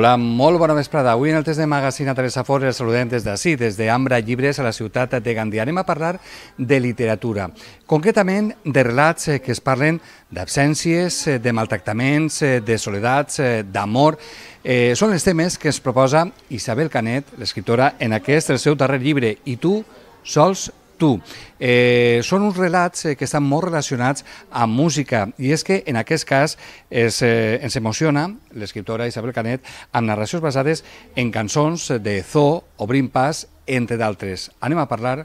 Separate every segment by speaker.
Speaker 1: Hola, molt bona vesprada. Avui en el test de magazine a Teresa Fort els saludem des d'ací, des d'Ambra Llibres a la ciutat de Gandia. Anem a parlar de literatura, concretament de relats eh, que es parlen d'absències, eh, de maltractaments, eh, de soledats, d'amor. Eh, són els temes que ens proposa Isabel Canet, l'escriptora, en aquest, el seu darrer llibre, I tu sols tu. Eh, són uns relats eh, que estan molt relacionats amb música i és que en aquest cas es, eh, ens emociona l'escriptora Isabel Canet amb narracions basades en cançons de Zoo, Obrim pas, entre d'altres. Anem a parlar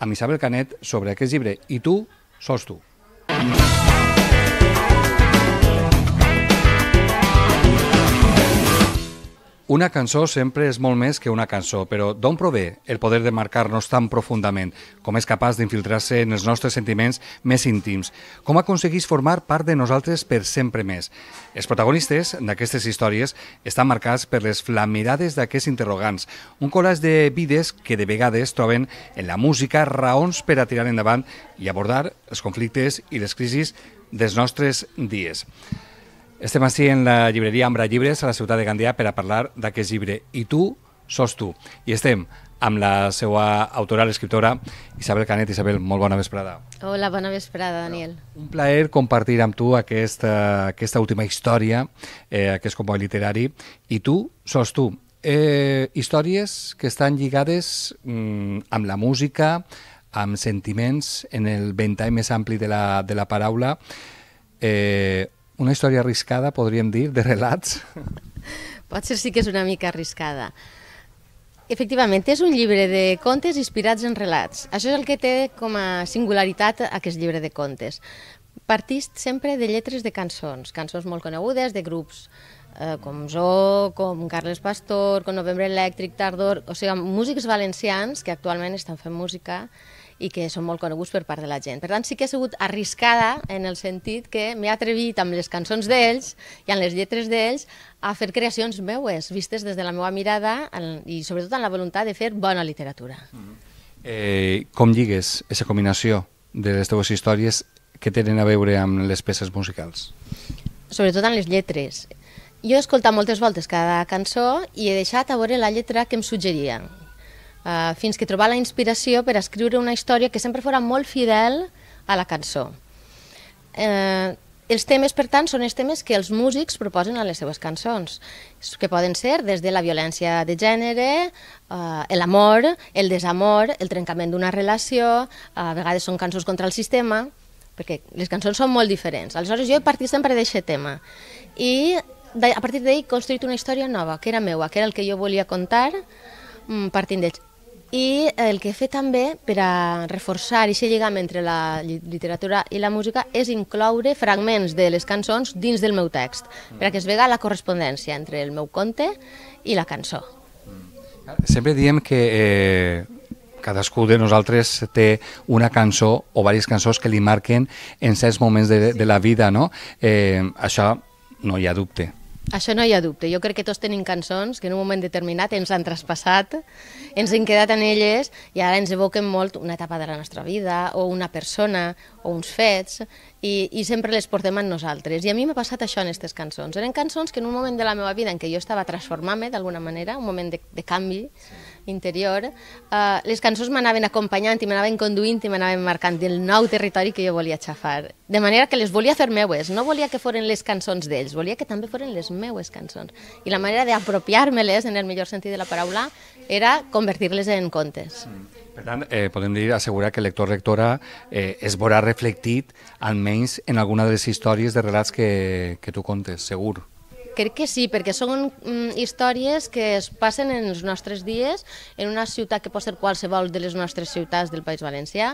Speaker 1: amb Isabel Canet sobre aquest llibre i tu, sols tu. Mm. Una cançó sempre és molt més que una cançó, però d'on prové el poder de marcar-nos tan profundament? Com és capaç d'infiltrar-se en els nostres sentiments més íntims? Com aconsegueix formar part de nosaltres per sempre més? Els protagonistes d'aquestes històries estan marcats per les flamirades d'aquests interrogants, un col·laç de vides que de vegades troben en la música raons per a tirar endavant i abordar els conflictes i les crisis dels nostres dies. Estem així en la llibreria Ambra Llibres, a la ciutat de Gandia, per a parlar d'aquest llibre. I tu, sos tu. I estem amb la seva autora, l'escriptora Isabel Canet. Isabel, molt bona vesprada.
Speaker 2: Hola, bona vesprada, Daniel.
Speaker 1: Un plaer compartir amb tu aquesta, aquesta última història, eh, aquest compoi literari. I tu sos tu. Eh, històries que estan lligades mm, amb la música, amb sentiments, en el ventall més ampli de la, de la paraula. Eh, una història arriscada, podríem dir, de relats?
Speaker 2: Potser sí que és una mica arriscada. Efectivament, és un llibre de contes inspirats en relats. Això és el que té com a singularitat aquest llibre de contes. Partís sempre de lletres de cançons, cançons molt conegudes, de grups eh, com Zo, com Carles Pastor, com Novembre Elèctric, Tardor, o sigui, músics valencians que actualment estan fent música i que són molt coneguts per part de la gent. Per tant, sí que ha sigut arriscada en el sentit que m'he atrevit amb les cançons d'ells i amb les lletres d'ells a fer creacions meues, vistes des de la meva mirada en, i sobretot amb la voluntat de fer bona literatura. Mm
Speaker 1: -hmm. eh, com lligues aquesta combinació de les teves històries que tenen a veure amb les peces musicals?
Speaker 2: Sobretot amb les lletres. Jo he escoltat moltes voltes cada cançó i he deixat a veure la lletra que em suggeria eh, fins que trobar la inspiració per escriure una història que sempre fora molt fidel a la cançó. Eh, els temes, per tant, són els temes que els músics proposen a les seves cançons, que poden ser des de la violència de gènere, eh, l'amor, el desamor, el trencament d'una relació, a vegades són cançons contra el sistema, perquè les cançons són molt diferents. Aleshores jo he partit sempre d'aquest tema i a partir d'ahir he construït una història nova, que era meua, que era el que jo volia contar mm, partint d'ells. I el que he fet també per a reforçar aquest lligam entre la literatura i la música és incloure fragments de les cançons dins del meu text, mm. perquè es vega la correspondència entre el meu conte i la cançó.
Speaker 1: Mm. Sempre diem que eh, cadascú de nosaltres té una cançó o diverses cançons que li marquen en certs moments de, de la vida, no? Eh, això no hi ha dubte.
Speaker 2: Això no hi ha dubte. Jo crec que tots tenim cançons que en un moment determinat ens han traspassat, ens hem quedat en elles i ara ens evoquen molt una etapa de la nostra vida o una persona o uns fets i, i sempre les portem amb nosaltres. I a mi m'ha passat això en aquestes cançons. Eren cançons que en un moment de la meva vida en què jo estava transformant-me d'alguna manera, un moment de, de canvi, sí interior, uh, les cançons m'anaven acompanyant i m'anaven conduint i m'anaven marcant del nou territori que jo volia xafar. De manera que les volia fer meues, no volia que foren les cançons d'ells, volia que també foren les meues cançons. I la manera d'apropiar-me-les, en el millor sentit de la paraula, era convertir-les en contes. Mm.
Speaker 1: Per tant, eh, podem dir, assegurar que el lector-lectora eh, es veurà reflectit almenys en alguna de les històries de relats que, que tu contes, segur.
Speaker 2: Crec que sí, perquè són mm, històries que es passen en els nostres dies, en una ciutat que pot ser qualsevol de les nostres ciutats del País Valencià.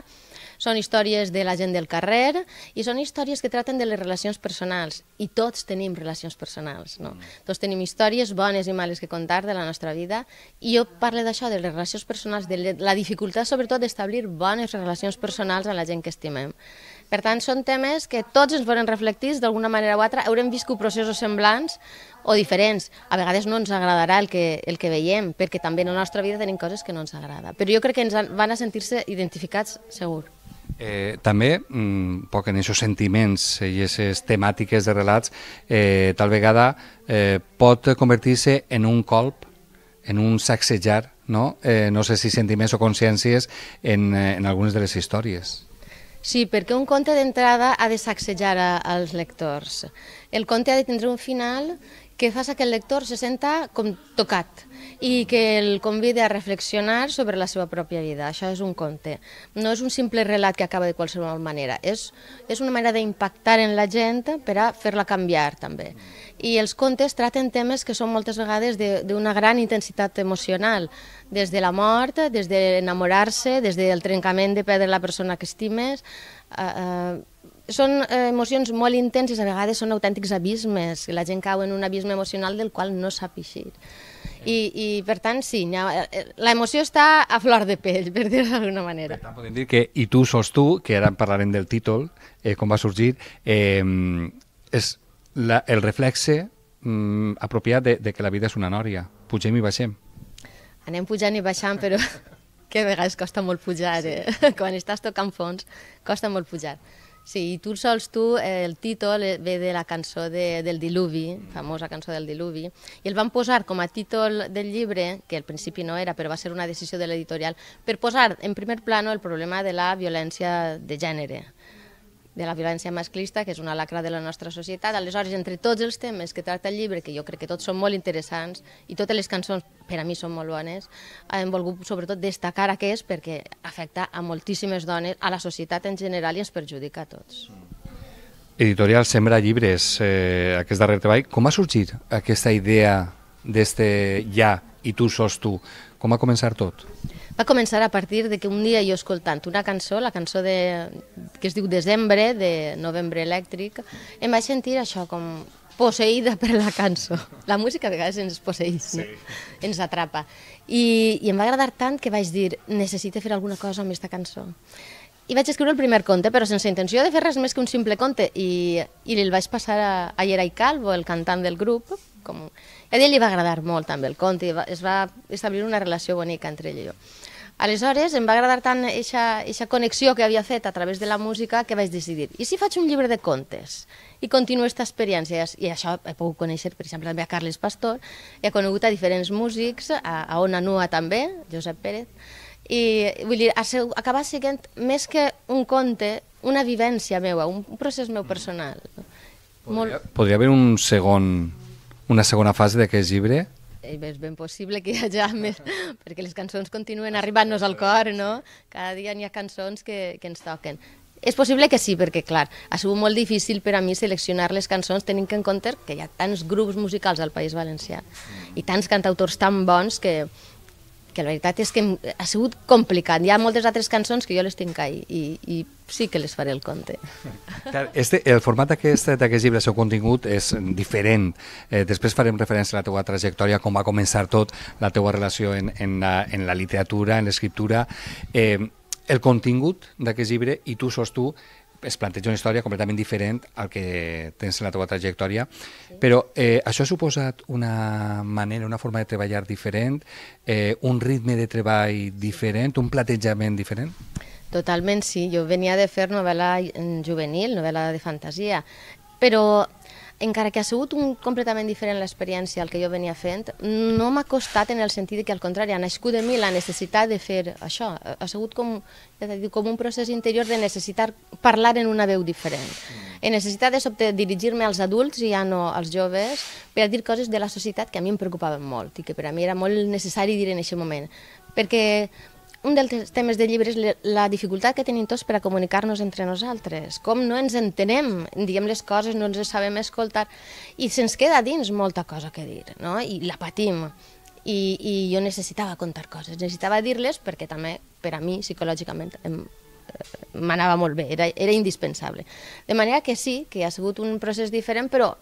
Speaker 2: Són històries de la gent del carrer i són històries que traten de les relacions personals. I tots tenim relacions personals, no? Mm. Tots tenim històries bones i males que contar de la nostra vida i jo parlo d'això, de les relacions personals, de la dificultat sobretot d'establir bones relacions personals amb la gent que estimem. Per tant, són temes que tots ens veurem reflectits d'alguna manera o altra, haurem viscut processos semblants o diferents. A vegades no ens agradarà el que, el que veiem, perquè també en la nostra vida tenim coses que no ens agrada. Però jo crec que ens van a sentir-se identificats, segur.
Speaker 1: Eh, també, un mm, poc en aquests sentiments i aquestes temàtiques de relats, eh, tal vegada eh, pot convertir-se en un colp, en un sacsejar, no? Eh, no sé si sentiments o consciències en, eh, en algunes de les històries.
Speaker 2: Sí, perquè un conte d'entrada ha de sacsejar als lectors. El conte ha de tindre un final que faci que el lector se senta com tocat i que el convide a reflexionar sobre la seva pròpia vida. Això és un conte. No és un simple relat que acaba de qualsevol manera. És, és una manera d'impactar en la gent per a fer-la canviar, també. Mm i els contes traten temes que són moltes vegades d'una gran intensitat emocional, des de la mort, des d'enamorar-se, des del trencament de perdre la persona que estimes... Eh, eh, són eh, emocions molt intenses, a vegades són autèntics abismes, la gent cau en un abisme emocional del qual no sap eixir. I, i per tant, sí, ha, eh, la emoció està a flor de pell, per dir-ho d'alguna manera.
Speaker 1: Per tant, podem dir que I tu sos tu, que ara en parlarem del títol, eh, com va sorgir, eh, és la, el reflexe mm, apropiat de, de que la vida és una nòria. Pugem i baixem.
Speaker 2: Anem pujant i baixant, però que a vegades costa molt pujar. Eh? Sí. Quan estàs tocant fons, costa molt pujar. Sí, i tu sols tu, eh, el títol ve de la cançó de, del Diluvi, mm. famosa cançó del Diluvi, i el van posar com a títol del llibre, que al principi no era, però va ser una decisió de l'editorial, per posar en primer plano el problema de la violència de gènere de la violència masclista, que és una lacra de la nostra societat. Aleshores, entre tots els temes que tracta el llibre, que jo crec que tots són molt interessants, i totes les cançons per a mi són molt bones, hem volgut sobretot destacar aquest perquè afecta a moltíssimes dones, a la societat en general i ens perjudica a tots.
Speaker 1: Editorial Sembra Llibres, eh, aquest darrer treball, com ha sorgit aquesta idea d'este ja i tu sos tu? Com ha començar tot?
Speaker 2: va començar a partir de que un dia jo escoltant una cançó, la cançó de, que es diu Desembre, de Novembre Elèctric, em vaig sentir això com posseïda per la cançó. La música a vegades ens posseïs, no? sí. ens atrapa. I, I em va agradar tant que vaig dir, necessite fer alguna cosa amb aquesta cançó. I vaig escriure el primer conte, però sense intenció de fer res més que un simple conte, i, i el vaig passar a, a Yeray Calvo, el cantant del grup, com... A ell li va agradar molt també el conte, es va establir una relació bonica entre ell i jo. Aleshores, em va agradar tant aquesta connexió que havia fet a través de la música que vaig decidir, i si faig un llibre de contes? I continuo aquesta experiència, i això he pogut conèixer, per exemple, també a Carles Pastor, he conegut a diferents músics, a, a Ona Nua també, Josep Pérez, i vull dir, acabar sent més que un conte, una vivència meua, un procés meu mm. personal. Podria, Molt...
Speaker 1: podria haver un segon una segona fase d'aquest llibre?
Speaker 2: Eh, és ben possible que hi hagi més, perquè les cançons continuen arribant-nos al cor, no? Cada dia n'hi ha cançons que, que ens toquen. És possible que sí, perquè, clar, ha sigut molt difícil per a mi seleccionar les cançons tenint en compte que hi ha tants grups musicals al País Valencià i tants cantautors tan bons que, que la veritat és que ha sigut complicat. Hi ha moltes altres cançons que jo les tinc ahí i, i sí que les faré el conte.
Speaker 1: Clar, este, el format d'aquest llibre, el seu contingut, és diferent. Eh, després farem referència a la teua trajectòria, com va començar tot, la teua relació en, en, la, en la literatura, en l'escriptura. Eh, el contingut d'aquest llibre, i tu sos tu, es planteja una història completament diferent al que tens en la teva trajectòria, sí. però eh, això ha suposat una manera, una forma de treballar diferent, eh, un ritme de treball diferent, un platejament diferent?
Speaker 2: Totalment, sí. Jo venia de fer novel·la mm, juvenil, novel·la de fantasia, però encara que ha sigut un, completament diferent l'experiència al que jo venia fent, no m'ha costat en el sentit que, al contrari, ha nascut de mi la necessitat de fer això. Ha sigut com, ja dit, com un procés interior de necessitar parlar en una veu diferent. He necessitat de sobte dirigir-me als adults i ja no als joves per a dir coses de la societat que a mi em preocupaven molt i que per a mi era molt necessari dir en aquest moment. Perquè un dels temes del llibre és la dificultat que tenim tots per a comunicar-nos entre nosaltres, com no ens entenem, diem les coses, no ens sabem escoltar, i se'ns queda dins molta cosa que dir, no? i la patim. I, i jo necessitava contar coses, necessitava dir-les perquè també per a mi psicològicament eh, m'anava molt bé, era, era indispensable. De manera que sí, que ha sigut un procés diferent, però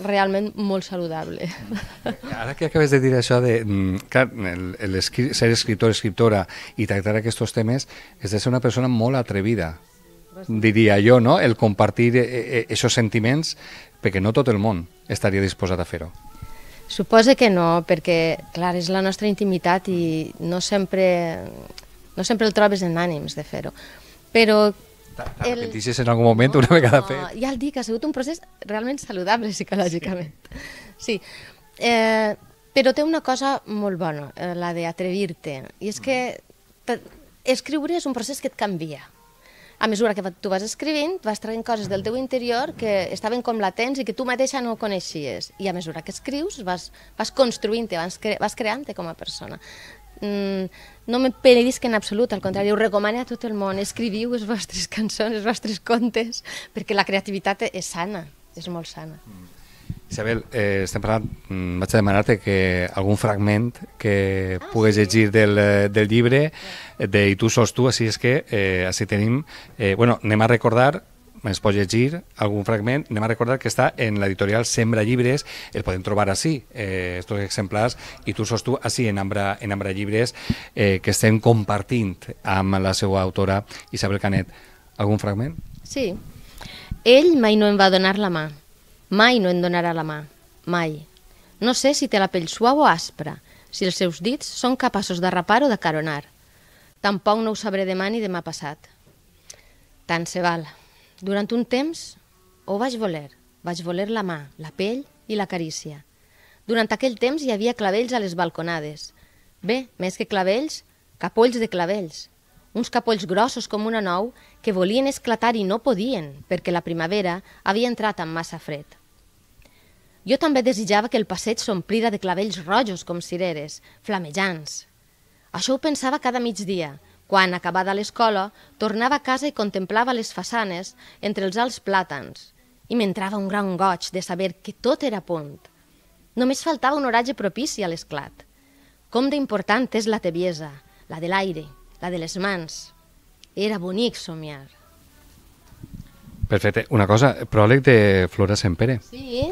Speaker 2: realment molt saludable. Mm.
Speaker 1: Ara que acabes de dir això de mm, clar, el, el escri ser escriptor, escriptora i tractar aquests temes, és de ser una persona molt atrevida, diria jo, no? el compartir aquests eh, eh, eh, sentiments, perquè no tot el món estaria disposat a fer-ho.
Speaker 2: Suposa que no, perquè, clar, és la nostra intimitat i no sempre, no sempre el trobes en ànims de fer-ho. Però
Speaker 1: que el... repetissis en algun moment no, una vegada fet.
Speaker 2: Ja el dic, ha sigut un procés realment saludable psicològicament. Sí. sí. Eh, però té una cosa molt bona, eh, la d'atrevir-te. I és que per, escriure és un procés que et canvia. A mesura que tu vas escrivint, vas traient coses del teu interior que estaven com latents i que tu mateixa no coneixies. I a mesura que escrius, vas, vas construint-te, vas, cre vas creant-te com a persona. Mm, no me penedisc en absolut, al contrari, ho recomano a tot el món. Escriviu les vostres cançons, els vostres contes, perquè la creativitat és sana, és molt sana. Mm.
Speaker 1: Isabel, eh, estem parlant, mm, vaig a demanar-te que algun fragment que ah, pugues sí. llegir del, eh, del llibre eh, de I tu sols tu, així és que eh, així tenim... Eh, bueno, anem a recordar ens pot llegir algun fragment. Anem a recordar que està en l'editorial Sembra Llibres, el podem trobar així, eh, estos exemplars, i tu sos tu així en Ambra, en Ambra Llibres, eh, que estem compartint amb la seva autora Isabel Canet. Algun fragment?
Speaker 2: Sí. Ell mai no em va donar la mà. Mai no em donarà la mà. Mai. No sé si té la pell suau o aspra, si els seus dits són capaços de rapar o de caronar. Tampoc no ho sabré demà ni demà passat. Tant se val. Durant un temps ho vaig voler. Vaig voler la mà, la pell i la carícia. Durant aquell temps hi havia clavells a les balconades. Bé, més que clavells, capolls de clavells. Uns capolls grossos com una nou que volien esclatar i no podien, perquè la primavera havia entrat amb massa fred. Jo també desitjava que el passeig s'omplira de clavells rojos com cireres, flamejants. Això ho pensava cada migdia, quan, acabada l'escola, tornava a casa i contemplava les façanes entre els alts plàtans i m'entrava un gran goig de saber que tot era a punt. Només faltava un horatge propici a l'esclat. Com d'important és la tebiesa, la de l'aire, la de les mans. Era bonic somiar.
Speaker 1: Perfecte. Una cosa, pròleg de Flora Sempere.
Speaker 2: Sí,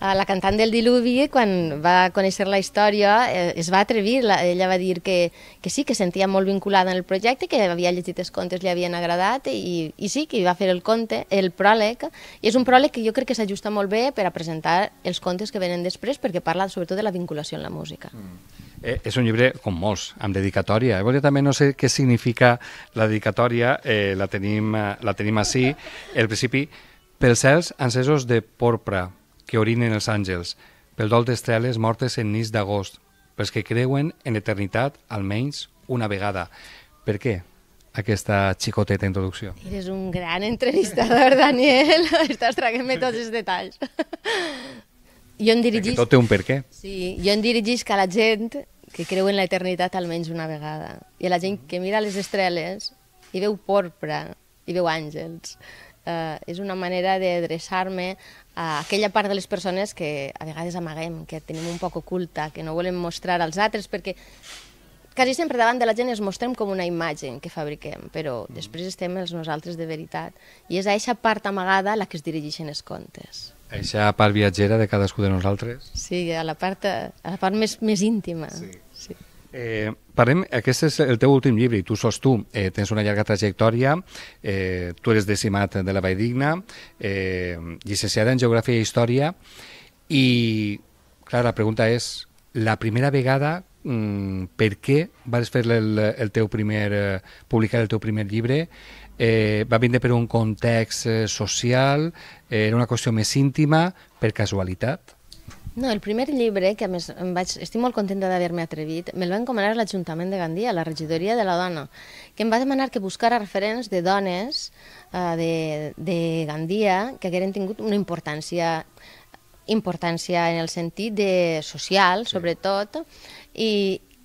Speaker 2: Eh, la cantant del Diluvi, quan va conèixer la història, eh, es va atrevir. ella va dir que, que sí, que sentia molt vinculada en el projecte, que havia llegit els contes, li havien agradat, i, i sí, que va fer el conte, el pròleg, i és un pròleg que jo crec que s'ajusta molt bé per a presentar els contes que venen després, perquè parla sobretot de la vinculació en la música. Mm.
Speaker 1: Eh, és un llibre, com molts, amb dedicatòria. Jo eh, també no sé què significa la dedicatòria, eh, la, tenim, la tenim així, al principi, pels cels encesos de porpra, que orinen els àngels, pel dol d'estreles mortes en nits d'agost, pels que creuen en eternitat almenys una vegada. Per què? aquesta xicoteta introducció.
Speaker 2: Eres un gran entrevistador, Daniel. Estàs traguent-me tots els detalls. Jo em dirigis... Perquè tot té un per què. Sí, jo em dirigis que a la gent que creu en l'eternitat almenys una vegada i a la gent que mira les estreles i veu porpra i veu àngels eh, és una manera d'adreçar-me a aquella part de les persones que a vegades amaguem, que tenim un poc oculta, que no volem mostrar als altres, perquè quasi sempre davant de la gent ens mostrem com una imatge que fabriquem, però mm. després estem els nosaltres de veritat, i és a aquesta part amagada a la que es dirigeixen els contes.
Speaker 1: Aixa part viatgera de cadascú de nosaltres?
Speaker 2: Sí, a la part, a la part més, més íntima.
Speaker 1: Sí. Eh, parlem, aquest és el teu últim llibre i tu sols tu, eh, tens una llarga trajectòria, eh, tu eres decimat de la Digna eh, llicenciada en Geografia i Història, i, clar, la pregunta és, la primera vegada, mm, per què vas fer el, el teu primer, eh, publicar el teu primer llibre? Eh, va vindre per un context eh, social, eh, era una qüestió més íntima, per casualitat?
Speaker 2: No, el primer llibre, que a més em vaig, estic molt contenta d'haver-me atrevit, me va encomanar l'Ajuntament de Gandia, la regidoria de la dona, que em va demanar que buscara referents de dones eh, de, de Gandia que hagueren tingut una importància importància en el sentit de social, sí. sobretot, i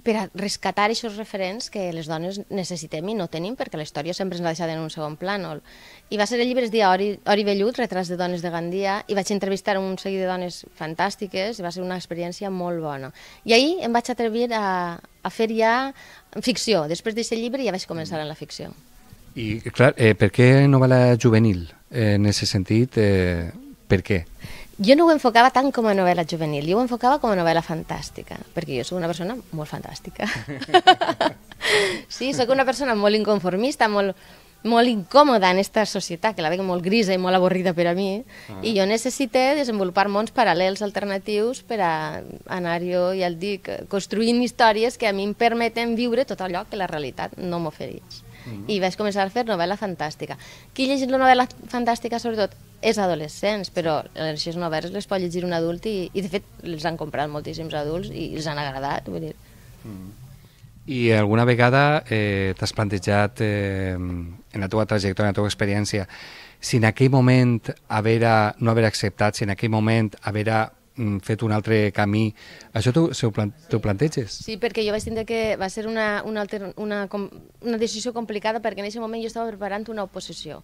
Speaker 2: per a rescatar aquests referents que les dones necessitem i no tenim, perquè la història sempre ens l'ha deixat en un segon plànol. I va ser el llibre es dia Ori, Ori Vellut, retrats de dones de Gandia, i vaig entrevistar un seguit de dones fantàstiques, i va ser una experiència molt bona. I ahir em vaig atrevir a, a fer ja ficció. Després d'aquest llibre ja vaig començar en la ficció.
Speaker 1: I, clar, eh, per què novel·la juvenil? Eh, en aquest sentit, eh, per què?
Speaker 2: jo no ho enfocava tant com a novel·la juvenil, jo ho enfocava com a novel·la fantàstica, perquè jo sóc una persona molt fantàstica. sí, sóc una persona molt inconformista, molt, molt incòmoda en aquesta societat, que la veig molt grisa i molt avorrida per a mi, ah. i jo necessité desenvolupar mons paral·lels alternatius per a anar, jo ja el dic, construint històries que a mi em permeten viure tot allò que la realitat no m'ofereix. -huh. i vaig començar a fer novel·la fantàstica. Qui llegit la novel·la fantàstica, sobretot, és adolescents, però les novel·les les pot llegir un adult i, i de fet, les han comprat moltíssims adults i els han agradat, vull dir. Mm
Speaker 1: I alguna vegada eh, t'has plantejat eh, en la teva trajectòria, en la teva experiència, si en aquell moment haver, no haver acceptat, si en aquell moment haver Mm, fet un altre camí. Això t'ho sí. planteges?
Speaker 2: Sí, perquè jo vaig tindre que... Va ser una, una, alter, una, una decisió complicada perquè en aquest moment jo estava preparant una oposició.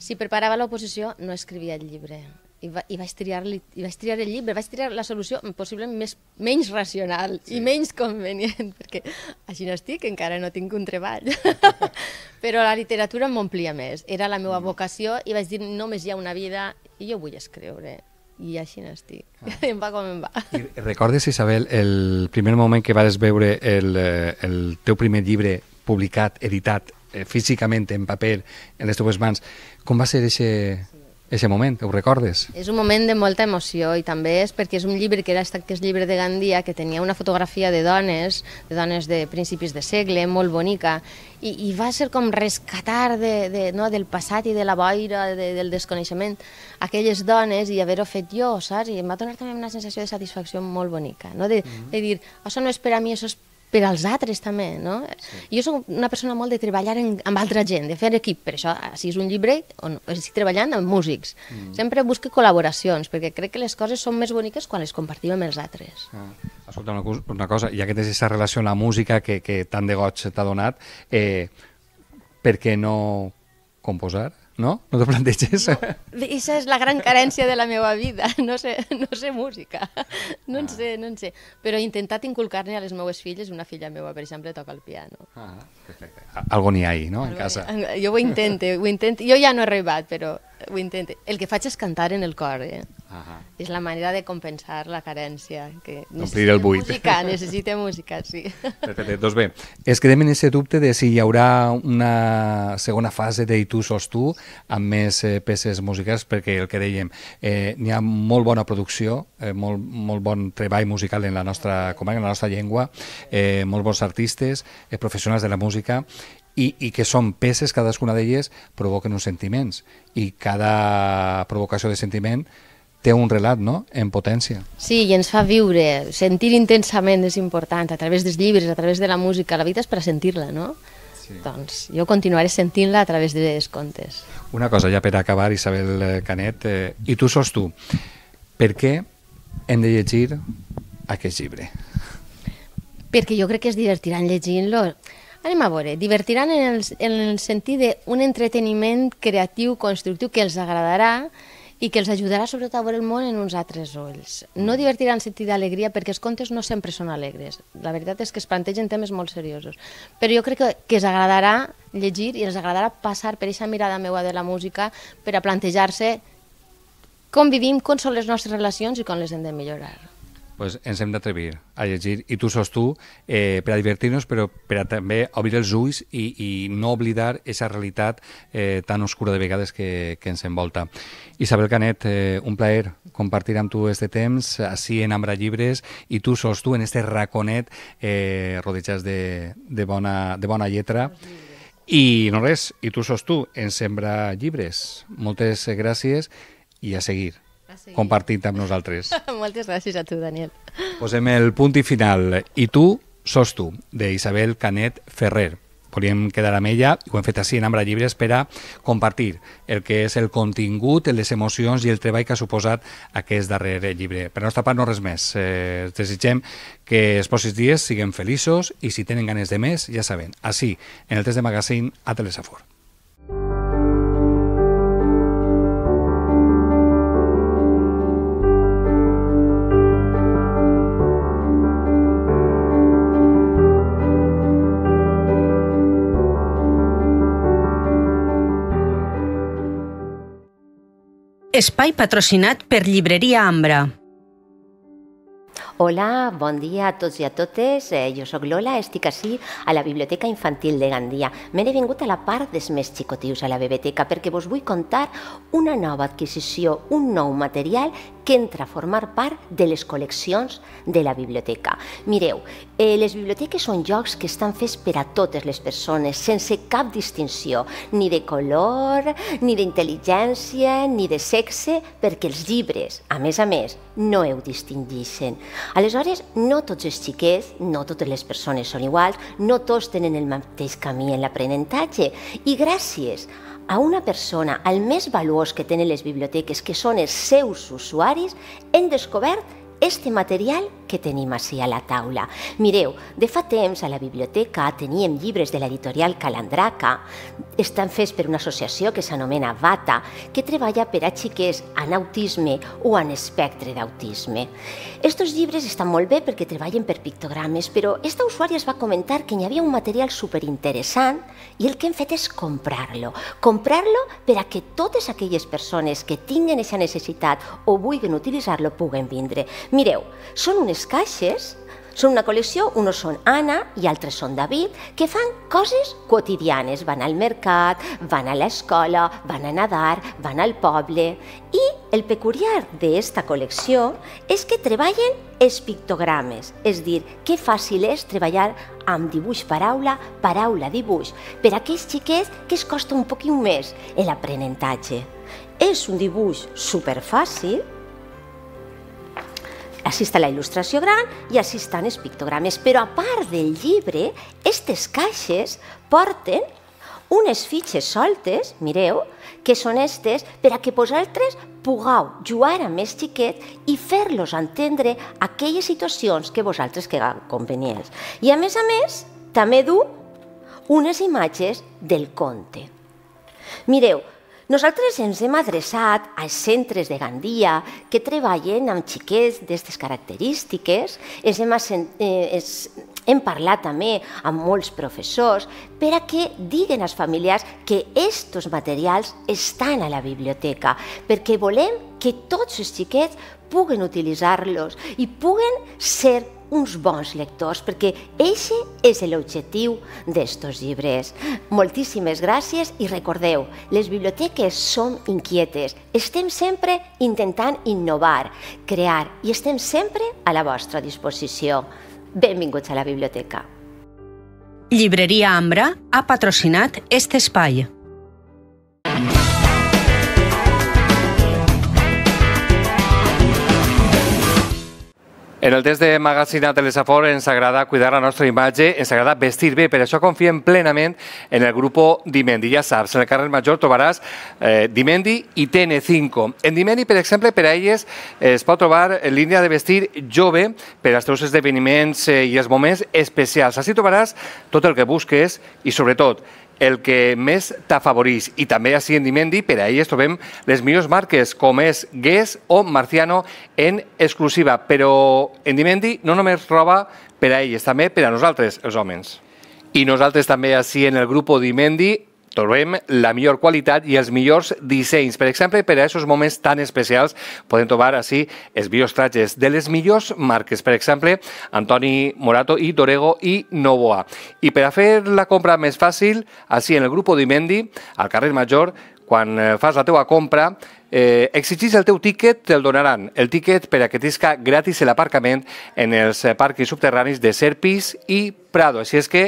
Speaker 2: Si preparava l'oposició, no escrivia el llibre. I, va, i, vaig triar, i vaig triar el llibre, vaig triar la solució possiblement més, menys racional sí. i menys convenient, perquè així no estic, encara no tinc un treball. Però la literatura m'omplia més, era la meva mm. vocació i vaig dir només hi ha una vida i jo vull escriure i així n'estic. Ah. em va com em va. I recordes,
Speaker 1: Isabel, el primer moment que vas veure el, eh, el teu primer llibre publicat, editat, eh, físicament, en paper, en les teves mans, com va ser aquest ese moment, ho recordes?
Speaker 2: És un moment de molta emoció i també és perquè és un llibre que era estat que és llibre de Gandia, que tenia una fotografia de dones, de dones de principis de segle, molt bonica, i, i va ser com rescatar de, de, no, del passat i de la boira, de, del desconeixement, aquelles dones i haver-ho fet jo, saps? I em va donar també una sensació de satisfacció molt bonica, no? de, mm -hmm. de dir, això no és per a mi, això és per als altres també, no? Sí. Jo sóc una persona molt de treballar en, amb altra gent, de fer equip, per això, si és un llibre, no, estic treballant amb músics. Mm. Sempre busco col·laboracions, perquè crec que les coses són més boniques quan les compartim amb els altres.
Speaker 1: Ah. Escolta, una, una cosa, ja que tens aquesta relació amb la música que, que tant de goig t'ha donat, eh, per què no composar? No? No t'ho planteges? No.
Speaker 2: Esa és la gran carència de la meva vida. No sé, no sé música. No ah. en sé, no en sé. Però he intentat inculcar-ne a les meves filles. Una filla meva, per exemple, toca el piano.
Speaker 3: Ah, perfecte.
Speaker 1: Algo n'hi ha ahí, no?, en casa.
Speaker 2: Jo ho intento, ho intento. Jo ja no he arribat, però ho intente. El que faig és cantar en el cor, eh? Ah és la manera de compensar la carència. Que Omplir el buit. Música, necessita música, sí.
Speaker 1: Perfecte, doncs bé, es quedem en aquest dubte de si hi haurà una segona fase de I tu sos tu, amb més eh, peces musicals, perquè el que dèiem, eh, n'hi ha molt bona producció, eh, molt, molt bon treball musical en la nostra comarca, en la nostra llengua, eh, molt bons artistes, eh, professionals de la música, i, i que són peces, cadascuna d'elles provoquen uns sentiments i cada provocació de sentiment té un relat, no?, en potència.
Speaker 2: Sí, i ens fa viure, sentir intensament és important, a través dels llibres, a través de la música, la vida és per a sentir-la, no? Sí. Doncs jo continuaré sentint-la a través les contes.
Speaker 1: Una cosa ja per acabar, Isabel eh, Canet, eh, i tu sos tu, per què hem de llegir aquest llibre?
Speaker 2: Perquè jo crec que es divertiran llegint-lo. Anem a veure, divertiran en el, en el sentit d'un entreteniment creatiu, constructiu, que els agradarà i que els ajudarà sobretot a veure el món en uns altres ulls. No divertiran en sentit d'alegria perquè els contes no sempre són alegres. La veritat és que es plantegen temes molt seriosos. Però jo crec que, que els agradarà llegir i els agradarà passar per aquesta mirada meua de la música per a plantejar-se com vivim, com són les nostres relacions i com les hem de millorar
Speaker 1: pues ens hem d'atrevir a llegir i tu sos tu eh, per a divertir-nos però per a també obrir els ulls i, i no oblidar aquesta realitat eh, tan oscura de vegades que, que ens envolta. Isabel Canet, eh, un plaer compartir amb tu este temps així en Ambra Llibres i tu sos tu en este raconet eh, rodejats de, de, bona, de bona lletra. I no res, i tu sos tu, en sembra llibres. Moltes gràcies i a seguir. Ah, compartit amb nosaltres.
Speaker 2: Moltes gràcies a tu, Daniel.
Speaker 1: Posem el punt i final. I tu, sos tu, de Isabel Canet Ferrer. Volíem quedar amb ella, ho hem fet així en Ambra Llibres, per a compartir el que és el contingut, les emocions i el treball que ha suposat aquest darrer llibre. Per nostra part, no res més. Eh, desitgem que els pocs dies siguem feliços i si tenen ganes de més, ja saben, així, en el test de magazine a Telesafor.
Speaker 3: espai patrocinat per Llibreria Ambra. Hola, bon dia a tots i a totes. Eh, jo sóc Lola, estic així a la Biblioteca Infantil de Gandia. Me n'he vingut a la part dels més xicotius a la biblioteca perquè vos vull contar una nova adquisició, un nou material que entra a formar part de les col·leccions de la biblioteca. Mireu, eh, les biblioteques són llocs que estan fets per a totes les persones, sense cap distinció, ni de color, ni d'intel·ligència, ni de sexe, perquè els llibres, a més a més, no ho distingeixen. Aleshores, no tots els xiquets, no totes les persones són iguals, no tots tenen el mateix camí en l'aprenentatge, i gràcies a una persona el més valuós que tenen les biblioteques, que són els seus usuaris, hem descobert este material que tenim així a la taula. Mireu, de fa temps a la biblioteca teníem llibres de l'editorial Calandraca, estan fets per una associació que s'anomena VATA, que treballa per a xiquets en autisme o en espectre d'autisme. Estos llibres estan molt bé perquè treballen per pictogrames, però esta usuària es va comentar que hi havia un material superinteressant i el que hem fet és comprar-lo. Comprar-lo per a que totes aquelles persones que tinguen aquesta necessitat o vulguin utilitzar-lo puguen vindre. Mireu, són unes les caixes són una col·lecció, uns són Anna i altres són David, que fan coses quotidianes. Van al mercat, van a l'escola, van a nadar, van al poble... I el peculiar d'esta col·lecció és que treballen els pictogrames, és dir, que fàcil és treballar amb dibuix paraula, paraula dibuix, per a aquells xiquets que es costa un poquín més l'aprenentatge. És un dibuix superfàcil, així està la il·lustració gran i així estan els pictogrames. Però a part del llibre, aquestes caixes porten unes fitxes soltes, mireu, que són estes, per a que vosaltres pugueu jugar amb els xiquets i fer-los entendre aquelles situacions que vosaltres que convenients. I a més a més, també du unes imatges del conte. Mireu, nosaltres ens hem adreçat als centres de Gandia que treballen amb xiquets d'aquestes característiques, ens hem, eh, es, hem parlat també amb molts professors per a que diguen als familiars que aquests materials estan a la biblioteca, perquè volem que tots els xiquets puguen utilitzar-los i puguen ser uns bons lectors, perquè eixe és l'objectiu d'estos llibres. Moltíssimes gràcies i recordeu, les biblioteques som inquietes, estem sempre intentant innovar, crear i estem sempre a la vostra disposició. Benvinguts a la biblioteca.
Speaker 2: Llibreria Ambra ha patrocinat aquest espai.
Speaker 1: En el test de Magazine Telesafor ens agrada cuidar la nostra imatge, ens agrada vestir bé, per això confiem plenament en el grup Dimendi. Ja saps, en el carrer Major trobaràs eh, Dimendi i TN5. En Dimendi, per exemple, per a elles es pot trobar línia de vestir jove per als teus esdeveniments eh, i els moments especials. Així trobaràs tot el que busques i, sobretot, el que més t'afavorís. I també a Cindy per ahir es trobem les millors marques, com és Guess o Marciano, en exclusiva. Però en Dimendi no només roba per a ells, també per a nosaltres, els homes. I nosaltres també, així en el grup Dimendi, trobem la millor qualitat i els millors dissenys. Per exemple, per a aquests moments tan especials podem trobar així els millors trajes de les millors marques, per exemple, Antoni Morato i Dorego i Novoa. I per a fer la compra més fàcil, així en el grup Dimendi, al carrer Major, quan eh, fas la teua compra, eh, exigis el teu tíquet, te'l donaran. El tíquet per a que tisca gratis l'aparcament en els eh, parquis subterranis de Serpis i Prado. Així és que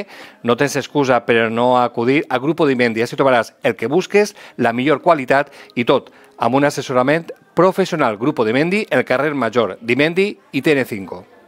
Speaker 1: no tens excusa per no acudir a Grupo Dimendi. Així trobaràs el que busques, la millor qualitat i tot amb un assessorament professional. Grupo Dimendi, el carrer Major, Dimendi i TN5.